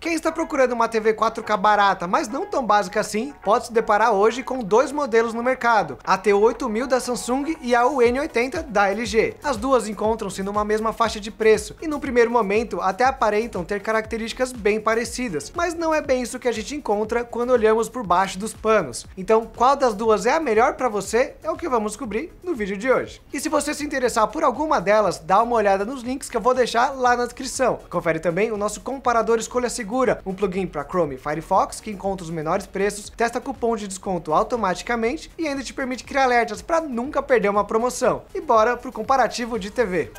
Quem está procurando uma TV 4K barata, mas não tão básica assim, pode se deparar hoje com dois modelos no mercado, a T8000 da Samsung e a UN80 da LG. As duas encontram-se numa mesma faixa de preço, e no primeiro momento até aparentam ter características bem parecidas, mas não é bem isso que a gente encontra quando olhamos por baixo dos panos. Então, qual das duas é a melhor para você, é o que vamos descobrir no vídeo de hoje. E se você se interessar por alguma delas, dá uma olhada nos links que eu vou deixar lá na descrição. Confere também o nosso comparador escolha segura segura, um plugin para Chrome e Firefox que encontra os menores preços, testa cupom de desconto automaticamente e ainda te permite criar alertas para nunca perder uma promoção. E bora pro comparativo de TV.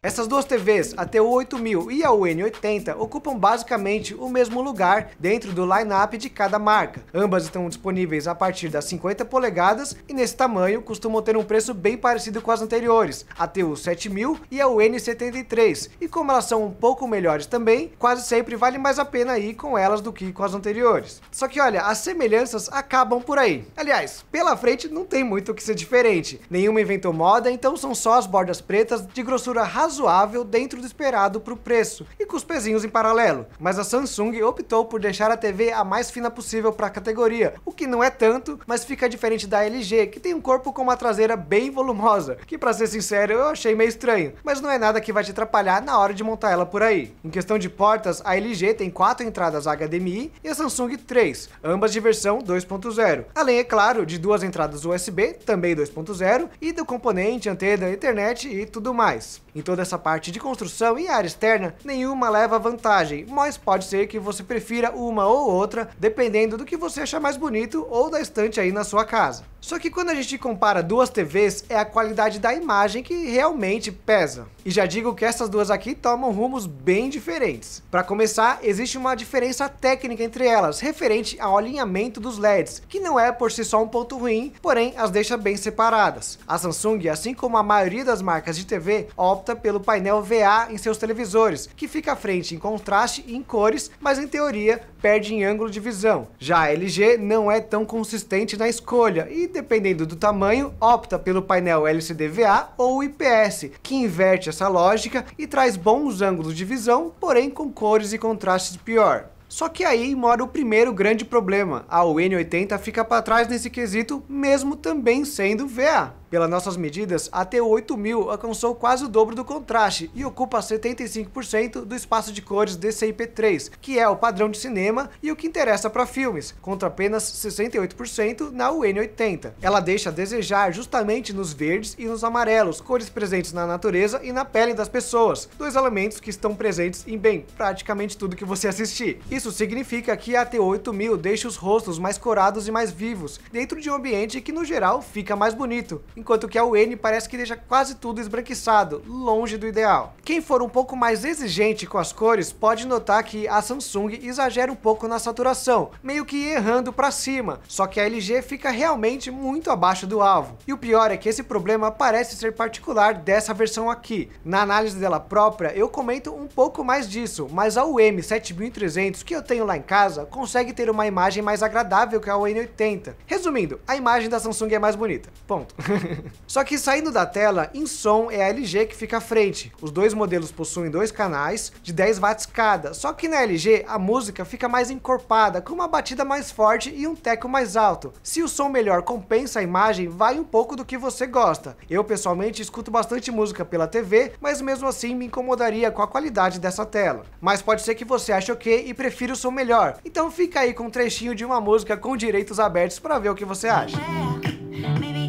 Essas duas TVs, a TU8000 e a UN80, ocupam basicamente o mesmo lugar dentro do line-up de cada marca. Ambas estão disponíveis a partir das 50 polegadas e nesse tamanho costumam ter um preço bem parecido com as anteriores, a TU7000 e a UN73. E como elas são um pouco melhores também, quase sempre vale mais a pena ir com elas do que com as anteriores. Só que olha, as semelhanças acabam por aí. Aliás, pela frente não tem muito o que ser diferente. Nenhuma inventou moda, então são só as bordas pretas de grossura razoável razoável dentro do esperado para o preço e com os pezinhos em paralelo, mas a Samsung optou por deixar a TV a mais fina possível para a categoria, o que não é tanto, mas fica diferente da LG, que tem um corpo com uma traseira bem volumosa, que para ser sincero eu achei meio estranho, mas não é nada que vai te atrapalhar na hora de montar ela por aí. Em questão de portas, a LG tem quatro entradas HDMI e a Samsung 3, ambas de versão 2.0. Além, é claro, de duas entradas USB, também 2.0, e do componente, antena, internet e tudo mais. Em toda essa parte de construção e área externa, nenhuma leva vantagem, mas pode ser que você prefira uma ou outra, dependendo do que você achar mais bonito ou da estante aí na sua casa. Só que quando a gente compara duas TVs, é a qualidade da imagem que realmente pesa. E já digo que essas duas aqui tomam rumos bem diferentes. Para começar, existe uma diferença técnica entre elas, referente ao alinhamento dos LEDs, que não é por si só um ponto ruim, porém as deixa bem separadas. A Samsung, assim como a maioria das marcas de TV, opta pelo painel VA em seus televisores, que fica à frente em contraste e em cores, mas em teoria perde em ângulo de visão. Já a LG não é tão consistente na escolha e e, dependendo do tamanho, opta pelo painel LCD VA ou IPS, que inverte essa lógica e traz bons ângulos de visão, porém com cores e contrastes pior. Só que aí mora o primeiro grande problema. A UN80 fica para trás nesse quesito, mesmo também sendo VA. Pelas nossas medidas, a T8000 alcançou quase o dobro do contraste e ocupa 75% do espaço de cores DCI-P3, que é o padrão de cinema e o que interessa para filmes, contra apenas 68% na UN80. Ela deixa a desejar justamente nos verdes e nos amarelos, cores presentes na natureza e na pele das pessoas, dois elementos que estão presentes em bem praticamente tudo que você assistir. Isso significa que a T8000 deixa os rostos mais corados e mais vivos, dentro de um ambiente que no geral fica mais bonito enquanto que a UN parece que deixa quase tudo esbranquiçado, longe do ideal. Quem for um pouco mais exigente com as cores pode notar que a Samsung exagera um pouco na saturação, meio que errando para cima, só que a LG fica realmente muito abaixo do alvo. E o pior é que esse problema parece ser particular dessa versão aqui. Na análise dela própria, eu comento um pouco mais disso, mas a UM7300 que eu tenho lá em casa consegue ter uma imagem mais agradável que a UN80. Resumindo, a imagem da Samsung é mais bonita. Ponto. Só que saindo da tela, em som é a LG que fica à frente. Os dois modelos possuem dois canais de 10 watts cada. Só que na LG a música fica mais encorpada, com uma batida mais forte e um teco mais alto. Se o som melhor compensa a imagem, vai um pouco do que você gosta. Eu pessoalmente escuto bastante música pela TV, mas mesmo assim me incomodaria com a qualidade dessa tela. Mas pode ser que você ache ok e prefira o som melhor. Então fica aí com um trechinho de uma música com direitos abertos para ver o que você acha. É,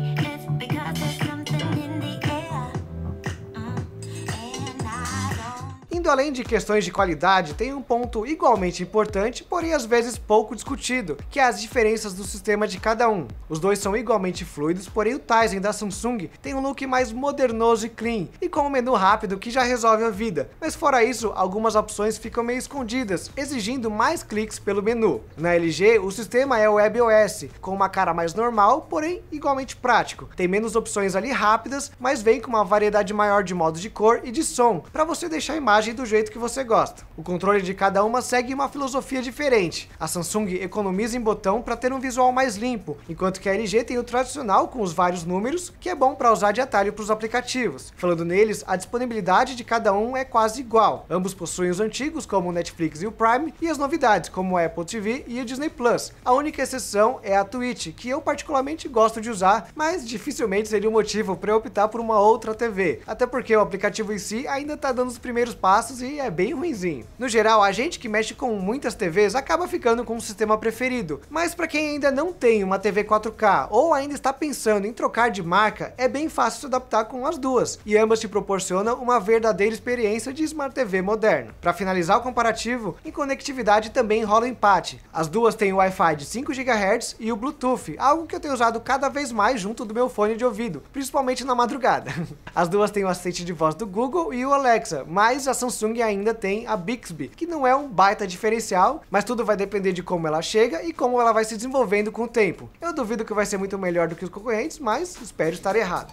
Muito além de questões de qualidade, tem um ponto igualmente importante, porém às vezes pouco discutido, que é as diferenças do sistema de cada um. Os dois são igualmente fluidos, porém o Tizen da Samsung tem um look mais modernoso e clean, e com um menu rápido que já resolve a vida. Mas fora isso, algumas opções ficam meio escondidas, exigindo mais cliques pelo menu. Na LG, o sistema é o WebOS, com uma cara mais normal, porém igualmente prático. Tem menos opções ali rápidas, mas vem com uma variedade maior de modos de cor e de som, para você deixar a imagem do jeito que você gosta. O controle de cada uma segue uma filosofia diferente. A Samsung economiza em botão para ter um visual mais limpo, enquanto que a LG tem o tradicional com os vários números, que é bom para usar de atalho para os aplicativos. Falando neles, a disponibilidade de cada um é quase igual. Ambos possuem os antigos, como o Netflix e o Prime, e as novidades, como a Apple TV e o Disney Plus. A única exceção é a Twitch, que eu particularmente gosto de usar, mas dificilmente seria um motivo para optar por uma outra TV. Até porque o aplicativo em si ainda está dando os primeiros passos e é bem ruimzinho. No geral, a gente que mexe com muitas TVs acaba ficando com um sistema preferido, mas para quem ainda não tem uma TV 4K ou ainda está pensando em trocar de marca, é bem fácil se adaptar com as duas, e ambas te proporcionam uma verdadeira experiência de Smart TV moderno. Para finalizar o comparativo, em conectividade também rola empate. As duas têm o Wi-Fi de 5 GHz e o Bluetooth, algo que eu tenho usado cada vez mais junto do meu fone de ouvido, principalmente na madrugada. As duas têm o assistente de voz do Google e o Alexa, mas a Samsung Samsung ainda tem a Bixby, que não é um baita diferencial, mas tudo vai depender de como ela chega e como ela vai se desenvolvendo com o tempo. Eu duvido que vai ser muito melhor do que os concorrentes, mas espero estar errado.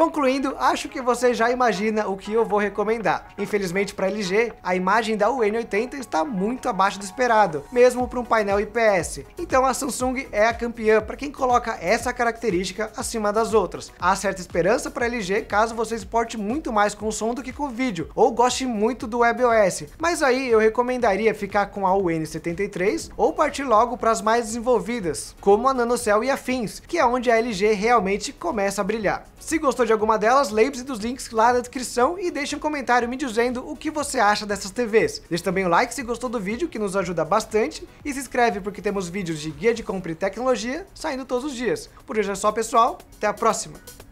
Concluindo, acho que você já imagina o que eu vou recomendar. Infelizmente para LG, a imagem da UN80 está muito abaixo do esperado, mesmo para um painel IPS. Então a Samsung é a campeã para quem coloca essa característica acima das outras. Há certa esperança para LG caso você exporte muito mais com som do que com vídeo, ou goste muito do WebOS, mas aí eu recomendaria ficar com a UN73 ou partir logo para as mais desenvolvidas, como a NanoCell e afins, que é onde a LG realmente começa a brilhar. Se gostou de alguma delas, lembre-se dos links lá na descrição e deixe um comentário me dizendo o que você acha dessas TVs. Deixe também o like se gostou do vídeo, que nos ajuda bastante, e se inscreve porque temos vídeos de guia de compra e tecnologia saindo todos os dias. Por hoje é só, pessoal. Até a próxima!